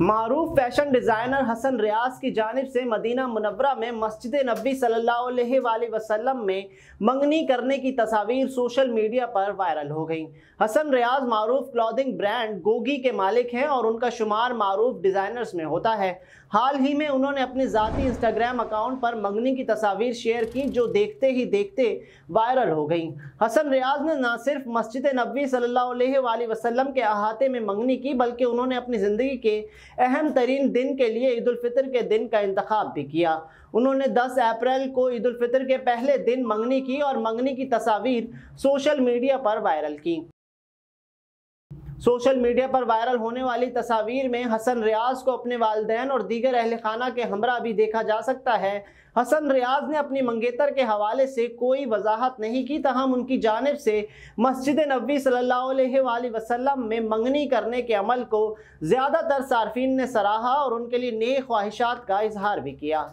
मरूफ fashion designer Hasan Riaz की जानब से मदीना मुनवरा में मस्जिद नबी सल्लल्लाहु वसल्लम में मंगनी करने की तस्वीर सोशल मीडिया पर वायरल हो गई हसन रियाज मरूफ क्लॉथिंग ब्रांड गोगी के मालिक हैं और उनका शुमार मारूफ डिज़ाइनर्स में होता है हाल ही में उन्होंने अपने ज़ाती इंस्टाग्राम अकाउंट पर मंगनी की तस्वीर शेयर की जो देखते ही देखते वायरल हो गई हसन रियाज ने न सिर्फ मस्जिद नबी सल्ला वसलम के अहाते में मंगनी की बल्कि उन्होंने अपनी ज़िंदगी के अहम तरीन दिन के लिए ईदालफ़ितर के दिन का इंतखब भी किया उन्होंने 10 अप्रैल को ईदालफ़ितर के पहले दिन मंगनी की और मंगनी की तस्वीर सोशल मीडिया पर वायरल की सोशल मीडिया पर वायरल होने वाली तस्वीर में हसन रियाज को अपने वालदेन और दीगर अहल खाना के हमरा भी देखा जा सकता है हसन रियाज ने अपनी मंगेतर के हवाले से कोई वजाहत नहीं की तहम उनकी जानब से मस्जिद नबी सल्ला वसलम में मंगनी करने के अमल को ज़्यादातर सार्फिन ने सराहा और उनके लिए नेक ख्वाहिशात का इजहार भी किया